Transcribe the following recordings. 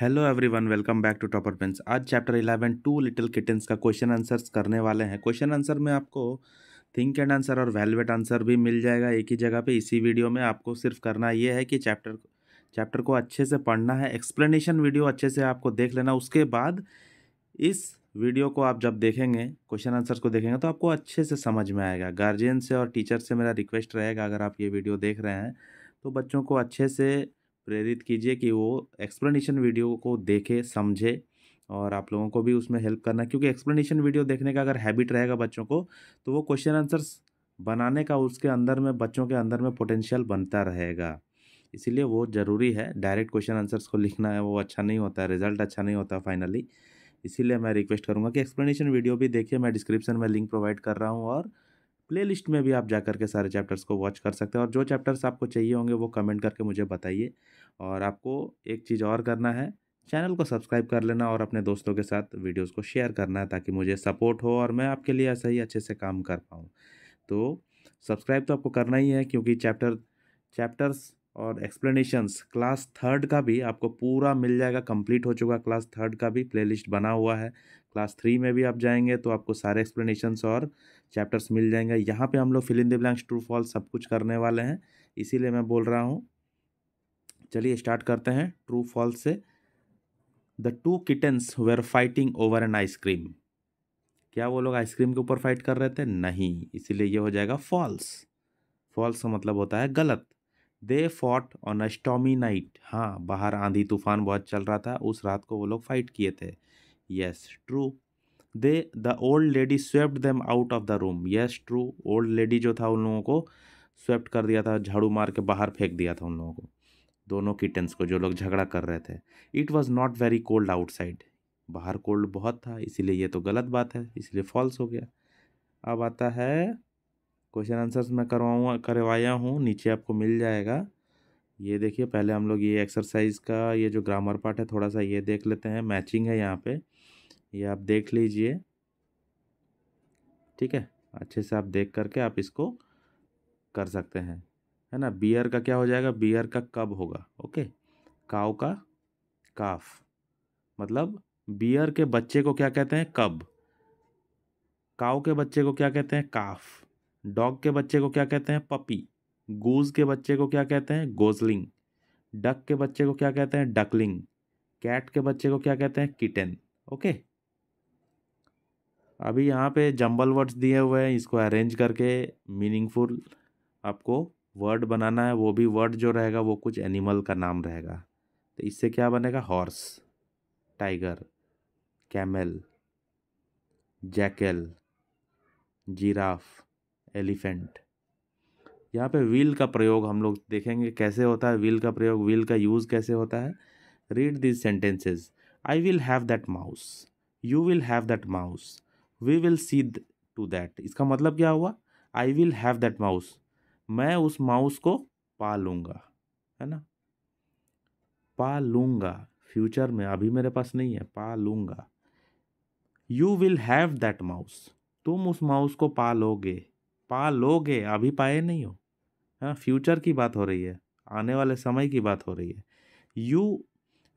hello everyone welcome back to topper pens आज chapter eleven two little kittens का question answers करने वाले हैं क्वेश्चन आंसर में आपको थिंक एंड आंसर और वेलवेट आंसर भी मिल जाएगा एक ही जगह पे इसी वीडियो में आपको सिर्फ करना ये है कि चैप्टर चैप्टर को अच्छे से पढ़ना है एक्सप्लेनेशन वीडियो अच्छे से आपको देख लेना उसके बाद इस वीडियो को आप जब देखेंगे क्वेश्चन आंसर को देखेंगे तो आपको अच्छे से समझ में आएगा गार्जियन से और टीचर से मेरा रिक्वेस्ट रहेगा अगर आप ये वीडियो देख रहे हैं तो बच्चों को अच्छे से प्रेरित कीजिए कि वो एक्सप्लेनेशन वीडियो को देखे समझे और आप लोगों को भी उसमें हेल्प करना क्योंकि एक्सप्लेनेशन वीडियो देखने का अगर हैबिट रहेगा बच्चों को तो वो क्वेश्चन आंसर्स बनाने का उसके अंदर में बच्चों के अंदर में पोटेंशियल बनता रहेगा इसीलिए वो ज़रूरी है डायरेक्ट क्वेश्चन आंसर्स को लिखना है वो अच्छा नहीं होता रिजल्ट अच्छा नहीं होता फाइनली इसीलिए मैं रिक्वेस्ट करूँगा कि एक्सप्लेनेशन वीडियो भी देखिए मैं डिस्क्रिप्शन में लिंक प्रोवाइड कर रहा हूँ और प्लेलिस्ट में भी आप जा कर के सारे चैप्टर्स को वॉच कर सकते हैं और जो चैप्टर्स आपको चाहिए होंगे वो कमेंट करके मुझे बताइए और आपको एक चीज़ और करना है चैनल को सब्सक्राइब कर लेना और अपने दोस्तों के साथ वीडियोस को शेयर करना है ताकि मुझे सपोर्ट हो और मैं आपके लिए ऐसा ही अच्छे से काम कर पाऊँ तो सब्सक्राइब तो आपको करना ही है क्योंकि चैप्टर चैप्टर्स और एक्सप्लेनेशंस क्लास थर्ड का भी आपको पूरा मिल जाएगा कंप्लीट हो चुका क्लास थर्ड का भी प्लेलिस्ट बना हुआ है क्लास थ्री में भी आप जाएंगे तो आपको सारे एक्सप्लेनेशंस और चैप्टर्स मिल जाएंगे यहाँ पे हम लोग fill in the blanks true false सब कुछ करने वाले हैं इसीलिए मैं बोल रहा हूँ चलिए स्टार्ट करते हैं ट्रू फॉल्स से the two kittens were fighting over an ice cream क्या वो लोग आइसक्रीम के ऊपर फाइट कर रहे थे नहीं इसीलिए ये हो जाएगा फॉल्स फॉल्स का मतलब होता है गलत they fought on a stormy night हाँ बाहर आंधी तूफान बहुत चल रहा था उस रात को वो लोग फाइट किए थे yes true they the old lady swept them out of the room yes true old lady जो था उन लोगों को स्वेप्ट कर दिया था झाड़ू मार के बाहर फेंक दिया था उन लोगों को दोनों किटन्स को जो लोग झगड़ा कर रहे थे it was not very cold outside बाहर कोल्ड बहुत था इसीलिए ये तो गलत बात है इसलिए फॉल्स हो गया अब आता है क्वेश्चन आंसर्स मैं करवाऊँ करवाया हूँ नीचे आपको मिल जाएगा ये देखिए पहले हम लोग ये एक्सरसाइज का ये जो ग्रामर पार्ट है थोड़ा सा ये देख लेते हैं मैचिंग है यहाँ पे ये आप देख लीजिए ठीक है अच्छे से आप देख करके आप इसको कर सकते हैं है ना बियर का क्या हो जाएगा बियर का कब होगा ओके काव का काफ मतलब बियर के बच्चे को क्या कहते हैं कब काव के बच्चे को क्या कहते हैं काफ डॉग के बच्चे को क्या कहते हैं पपी गूज के बच्चे को क्या कहते हैं गोजलिंग डक के बच्चे को क्या कहते हैं डकलिंग कैट के बच्चे को क्या कहते हैं किटन ओके अभी यहाँ पे जंबल वर्ड्स दिए हुए हैं इसको अरेंज करके मीनिंगफुल आपको वर्ड बनाना है वो भी वर्ड जो रहेगा वो कुछ एनिमल का नाम रहेगा तो इससे क्या बनेगा horse tiger camel jackal giraffe elephant यहाँ पे व्हील का प्रयोग हम लोग देखेंगे कैसे होता है व्हील का प्रयोग व्हील का यूज़ कैसे होता है read this sentences I will have that mouse you will have that mouse we will see to that इसका मतलब क्या हुआ I will have that mouse मैं उस माउस को पा लूँगा है ना पा लूँगा फ्यूचर में अभी मेरे पास नहीं है पा लूँगा you will have that mouse तुम उस माउस को पा लोगे पा लोगे अभी पाए नहीं हो फ्यूचर की बात हो रही है आने वाले समय की बात हो रही है you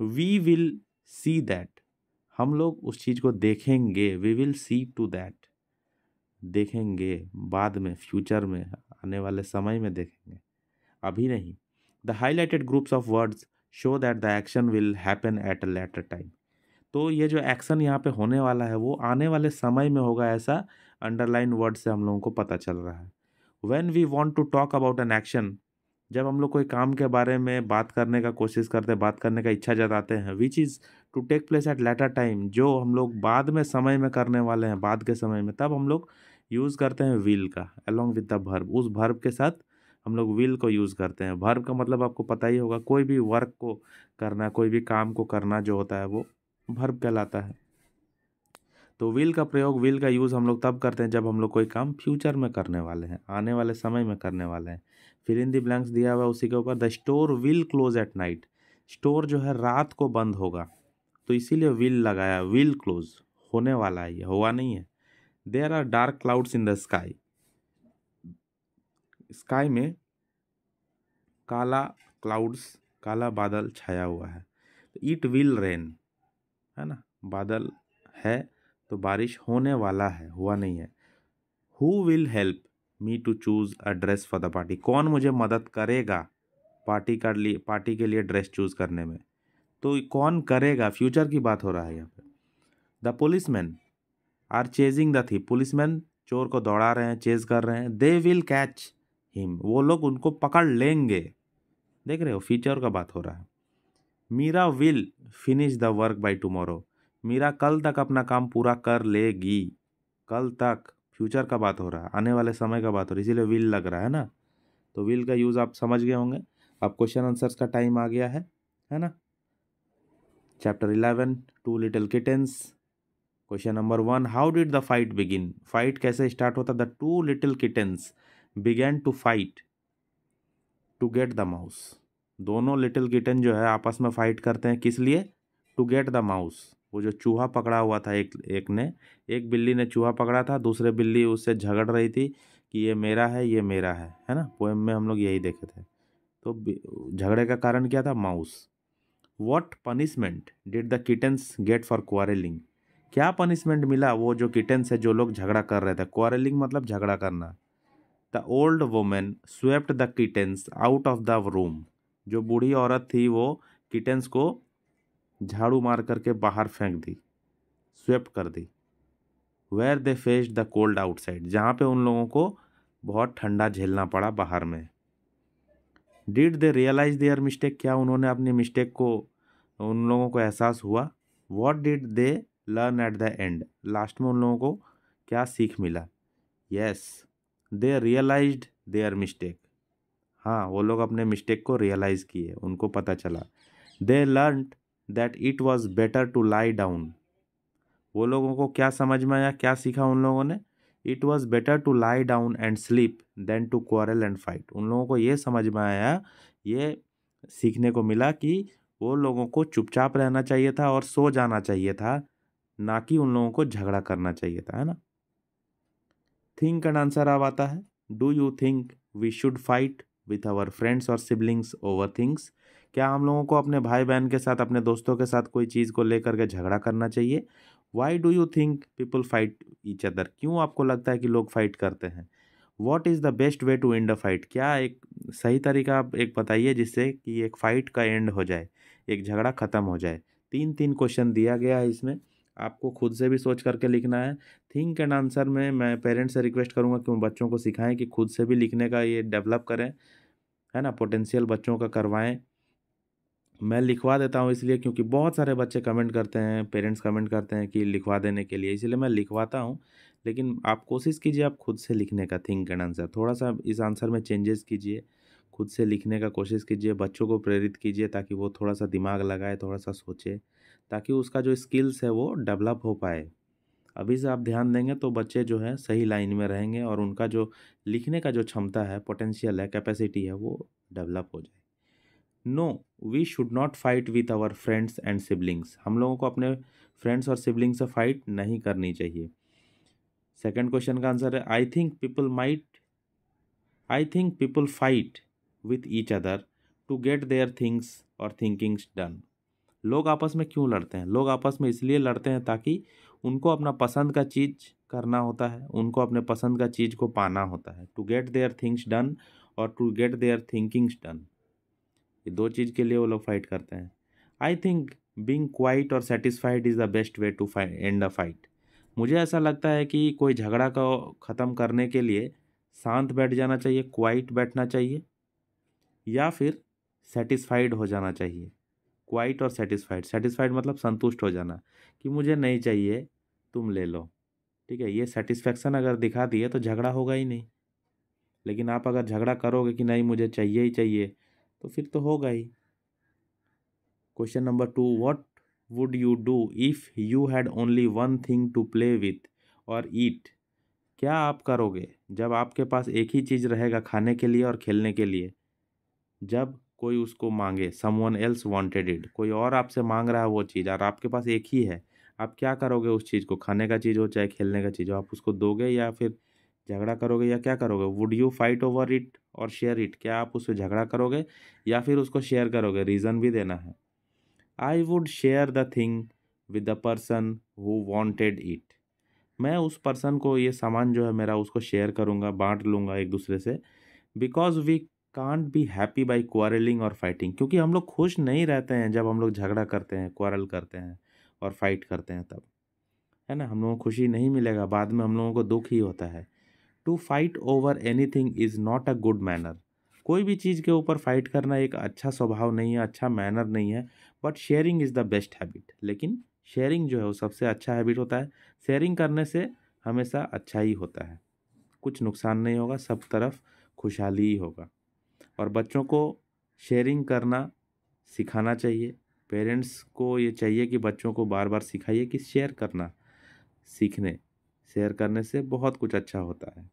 we will see that हम लोग उस चीज़ को देखेंगे we will see to that देखेंगे बाद में फ्यूचर में आने वाले समय में देखेंगे अभी नहीं the highlighted groups of words show that the action will happen at a later time तो ये जो एक्शन यहाँ पे होने वाला है वो आने वाले समय में होगा ऐसा अंडरलाइन वर्ड से हम लोगों को पता चल रहा है when we want to talk about an action जब हम लोग कोई काम के बारे में बात करने का कोशिश करते हैं बात करने का इच्छा जताते हैं which is to take place at later time जो हम लोग बाद में समय में करने वाले हैं बाद के समय में तब हम लोग यूज़ करते हैं विल का अलॉन्ग विद द भर्ब उस भर्ब के साथ हम लोग विल को यूज़ करते हैं भर्ब का मतलब आपको पता ही होगा कोई भी वर्क को करना कोई भी काम को करना जो होता है वो भर्ब कहलाता है तो विल का प्रयोग विल का यूज़ हम लोग तब करते हैं जब हम लोग कोई काम फ्यूचर में करने वाले हैं आने वाले समय में करने वाले हैं फिर इन दी ब्लैंक्स दिया हुआ उसी के ऊपर the store will close at night store जो है रात को बंद होगा तो इसीलिए विल लगाया विल क्लोज होने वाला है ये हुआ नहीं है there are dark clouds in the sky sky में काला क्लाउड्स काला बादल छाया हुआ है तो इट विल रेन है ना बादल है तो बारिश होने वाला है हुआ नहीं है who will help me to choose a dress for the party कौन मुझे मदद करेगा पार्टी का लिए पार्टी के लिए ड्रेस चूज़ करने में तो कौन करेगा फ्यूचर की बात हो रहा है यहाँ पे the policeman are chasing the thief policeman चोर को दौड़ा रहे हैं चेज कर रहे हैं दे विल कैच हिम वो लोग उनको पकड़ लेंगे देख रहे हो फ्यूचर का बात हो रहा है Meera will finish the work by tomorrow Meera कल तक अपना काम पूरा कर लेगी कल तक फ्यूचर का बात हो रहा है आने वाले समय का बात हो रहा है इसीलिए विल लग रहा है ना तो विल का यूज़ आप समझ गए होंगे अब क्वेश्चन आंसर्स का टाइम आ गया है है ना chapter eleven two little kittens question number one how did the fight begin fight कैसे स्टार्ट होता the two little kittens began to fight to get the mouse दोनों लिटिल किटन जो है आपस में फाइट करते हैं किस लिए टू गेट द माउस वो जो चूहा पकड़ा हुआ था एक एक ने एक बिल्ली ने चूहा पकड़ा था दूसरे बिल्ली उससे झगड़ रही थी कि ये मेरा है ये मेरा है है ना पोएम में हम लोग यही देखे थे तो झगड़े का कारण क्या था mouse what punishment did the kittens get for quarrelling क्या पनिशमेंट मिला वो जो किटन्स है जो लोग झगड़ा कर रहे थे क्वारेलिंग मतलब झगड़ा करना the old women swept the kittens out of the room जो बूढ़ी औरत थी वो किटन्स को झाड़ू मार करके बाहर फेंक दी स्वेप कर दी where they faced the cold outside जहाँ पे उन लोगों को बहुत ठंडा झेलना पड़ा बाहर में did they realise their mistake क्या उन्होंने अपनी मिस्टेक को उन लोगों को एहसास हुआ what did they learn at the end last में उन लोगों को क्या सीख मिला yes they realise their mistake हाँ वो लोग अपने मिस्टेक को रियलाइज़ किए उनको पता चला they learn that it was better to lie down वो लोगों को क्या समझ में आया क्या सीखा उन लोगों ने it was better to lie down and sleep than to quarrel and fight उन लोगों को ये समझ में आया ये सीखने को मिला कि वो लोगों को चुपचाप रहना चाहिए था और सो जाना चाहिए था ना कि उन लोगों को झगड़ा करना चाहिए था है ना थिंक एंड आंसर अब आता है do you think we should fight with our friends और सिबलिंग्स ओवर थिंग्स क्या हम लोगों को अपने भाई बहन के साथ अपने दोस्तों के साथ कोई चीज़ को लेकर के झगड़ा करना चाहिए why do you think people fight each other क्यों आपको लगता है कि लोग फाइट करते हैं what is the best way to end a fight क्या एक सही तरीका आप एक बताइए जिससे कि एक फ़ाइट का एंड हो जाए एक झगड़ा ख़त्म हो जाए तीन तीन क्वेश्चन दिया गया है इसमें आपको खुद से भी सोच करके लिखना है थिंक एंड आंसर में मैं पेरेंट्स से रिक्वेस्ट करूँगा कि वो बच्चों को सिखाएं कि खुद से भी लिखने का ये डेवलप करें है ना पोटेंशियल बच्चों का करवाएं मैं लिखवा देता हूँ इसलिए क्योंकि बहुत सारे बच्चे कमेंट करते हैं पेरेंट्स कमेंट करते हैं कि लिखवा देने के लिए इसलिए मैं लिखवाता हूँ लेकिन आप कोशिश कीजिए आप खुद से लिखने का थिंक एंड आंसर थोड़ा सा इस आंसर में चेंजेस कीजिए खुद से लिखने का कोशिश कीजिए बच्चों को प्रेरित कीजिए ताकि वो थोड़ा सा दिमाग लगाए थोड़ा सा सोचे ताकि उसका जो स्किल्स है वो डेवलप हो पाए अभी से आप ध्यान देंगे तो बच्चे जो है सही लाइन में रहेंगे और उनका जो लिखने का जो क्षमता है पोटेंशियल है कैपेसिटी है वो डेवलप हो जाए no we should not fight with our friends and siblings हम लोगों को अपने फ्रेंड्स और सिबलिंग्स से फाइट नहीं करनी चाहिए सेकेंड क्वेश्चन का आंसर है I think people might I think people fight with each other to get their things और थिंकिंग्स डन लोग आपस में क्यों लड़ते हैं लोग आपस में इसलिए लड़ते हैं ताकि उनको अपना पसंद का चीज़ करना होता है उनको अपने पसंद का चीज़ को पाना होता है to get their things done और to get their thinkings done ये दो चीज़ के लिए वो लोग फाइट करते हैं आई थिंक बींग क्वाइट और satisfied is the best way to fight end a fight मुझे ऐसा लगता है कि कोई झगड़ा को ख़त्म करने के लिए शांत बैठ जाना चाहिए क्वाइट बैठना चाहिए या फिर सेटिस्फाइड हो जाना चाहिए क्वाइट और सेटिस्फाइड सेटिस्फाइड मतलब संतुष्ट हो जाना कि मुझे नहीं चाहिए तुम ले लो ठीक है ये सेटिस्फेक्शन अगर दिखा दिए तो झगड़ा होगा ही नहीं लेकिन आप अगर झगड़ा करोगे कि नहीं मुझे चाहिए ही चाहिए तो फिर तो होगा ही question number two what would you do if you had only one thing to play with और ईट क्या आप करोगे जब आपके पास एक ही चीज़ रहेगा खाने के लिए और खेलने के लिए जब कोई उसको मांगे समवन एल्स वांटेड इट कोई और आपसे मांग रहा है वो चीज़ और आपके पास एक ही है आप क्या करोगे उस चीज़ को खाने का चीज़ हो चाहे खेलने का चीज़ हो आप उसको दोगे या फिर झगड़ा करोगे या क्या करोगे would you fight over it और शेयर इट क्या आप उससे झगड़ा करोगे या फिर उसको शेयर करोगे रीज़न भी देना है I would share the thing with the person who wanted it मैं उस पर्सन को ये सामान जो है मेरा उसको शेयर करूँगा बांट लूँगा एक दूसरे से because we can't be happy by quarrelling और फाइटिंग क्योंकि हम लोग खुश नहीं रहते हैं जब हम लोग झगड़ा करते हैं क्वारल करते हैं और फाइट करते हैं तब है ना हम लोगों को खुशी नहीं मिलेगा बाद में हम लोगों को दुख ही होता है to fight over anything is not a good manner कोई भी चीज़ के ऊपर फाइट करना एक अच्छा स्वभाव नहीं है अच्छा मैनर नहीं है but sharing is the best habit लेकिन शेयरिंग जो है वो सबसे अच्छा हैबिट होता है शेयरिंग करने से हमेशा अच्छा ही होता है कुछ नुकसान नहीं होगा सब तरफ खुशहाली ही होगा और बच्चों को शेयरिंग करना सिखाना चाहिए पेरेंट्स को ये चाहिए कि बच्चों को बार बार सिखाइए कि शेयर करना सीखने शेयर करने से बहुत कुछ अच्छा होता है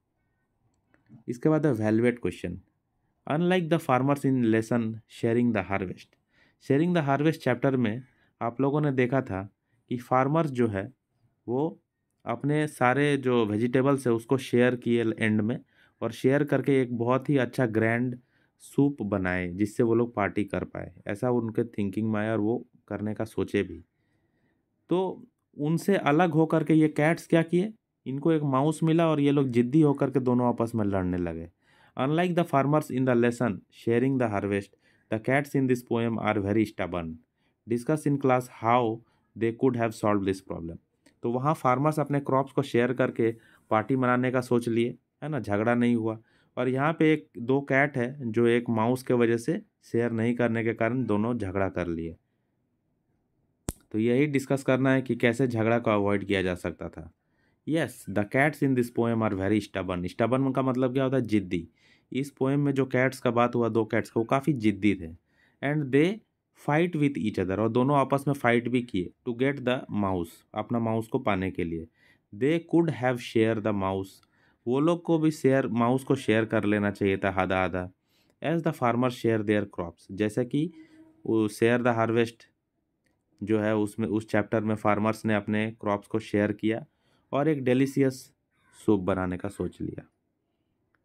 इसके बाद है velvet question unlike the farmers in lesson sharing the harvest sharing the harvest chapter में आप लोगों ने देखा था कि फार्मर्स जो है वो अपने सारे जो वेजिटेबल्स है उसको शेयर किए एंड में और शेयर करके एक बहुत ही अच्छा ग्रैंड सूप बनाए जिससे वो लोग पार्टी कर पाए ऐसा उनके थिंकिंग में आया और वो करने का सोचे भी तो उनसे अलग होकर के ये कैट्स क्या किए इनको एक माउस मिला और ये लोग जिद्दी होकर के दोनों आपस में लड़ने लगे unlike the farmers in the lesson sharing the harvest the cats in this poem are very stubborn discuss in class how they could have solve this problem तो वहाँ फार्मर्स अपने क्रॉप्स को शेयर करके पार्टी मनाने का सोच लिए है ना झगड़ा नहीं हुआ और यहाँ पे एक दो कैट है जो एक माउस के वजह से शेयर नहीं करने के कारण दोनों झगड़ा कर लिए तो यही डिस्कस करना है कि कैसे झगड़ा को अवॉइड किया जा सकता था yes the cats in this poem are very stubborn stubborn का मतलब क्या होता है जिद्दी इस पोएम में जो कैट्स का बात हुआ दो कैट्स का वो काफ़ी जिद्दी थे and they fight with each other और दोनों आपस में फाइट भी किए टू गेट द माउस अपना माउस को पाने के लिए they could have share the mouse वो लोग को भी शेयर माउस को शेयर कर लेना चाहिए था आधा आधा as the farmer share their crops जैसे कि शेयर द हार्वेस्ट जो है उसमें उस चैप्टर में फार्मर्स ने अपने क्रॉप्स को शेयर किया और एक डेलीसियस सूप बनाने का सोच लिया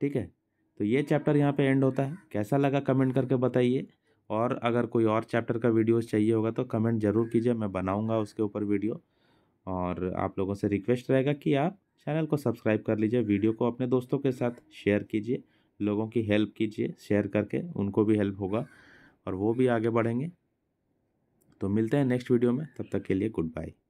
ठीक है तो ये चैप्टर यहाँ पे एंड होता है कैसा लगा कमेंट करके बताइए और अगर कोई और चैप्टर का वीडियोस चाहिए होगा तो कमेंट ज़रूर कीजिए मैं बनाऊँगा उसके ऊपर वीडियो और आप लोगों से रिक्वेस्ट रहेगा कि आप चैनल को सब्सक्राइब कर लीजिए वीडियो को अपने दोस्तों के साथ शेयर कीजिए लोगों की हेल्प कीजिए शेयर करके उनको भी हेल्प होगा और वो भी आगे बढ़ेंगे तो मिलते हैं नेक्स्ट वीडियो में तब तक के लिए गुड बाय